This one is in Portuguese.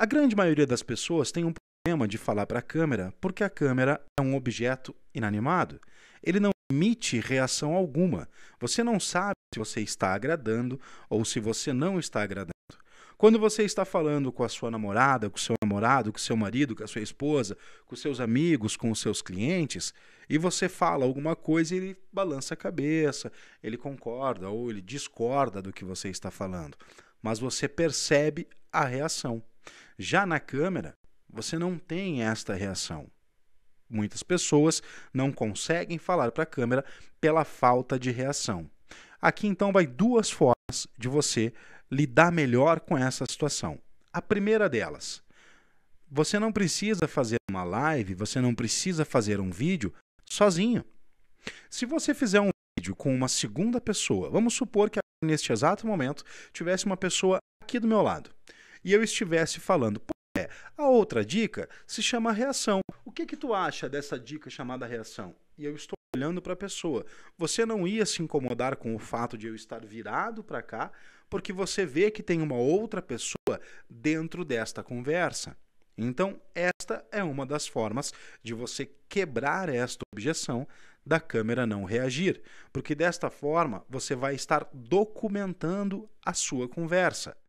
A grande maioria das pessoas tem um problema de falar para a câmera porque a câmera é um objeto inanimado. Ele não emite reação alguma. Você não sabe se você está agradando ou se você não está agradando. Quando você está falando com a sua namorada, com o seu namorado, com o seu marido, com a sua esposa, com seus amigos, com os seus clientes, e você fala alguma coisa e ele balança a cabeça, ele concorda ou ele discorda do que você está falando, mas você percebe a reação. Já na câmera, você não tem esta reação. Muitas pessoas não conseguem falar para a câmera pela falta de reação. Aqui então vai duas formas de você lidar melhor com essa situação. A primeira delas, você não precisa fazer uma live, você não precisa fazer um vídeo sozinho. Se você fizer um vídeo com uma segunda pessoa, vamos supor que neste exato momento tivesse uma pessoa aqui do meu lado e eu estivesse falando. É, a outra dica se chama reação. O que que tu acha dessa dica chamada reação? E eu estou olhando para a pessoa. Você não ia se incomodar com o fato de eu estar virado para cá, porque você vê que tem uma outra pessoa dentro desta conversa. Então, esta é uma das formas de você quebrar esta objeção da câmera não reagir, porque desta forma você vai estar documentando a sua conversa.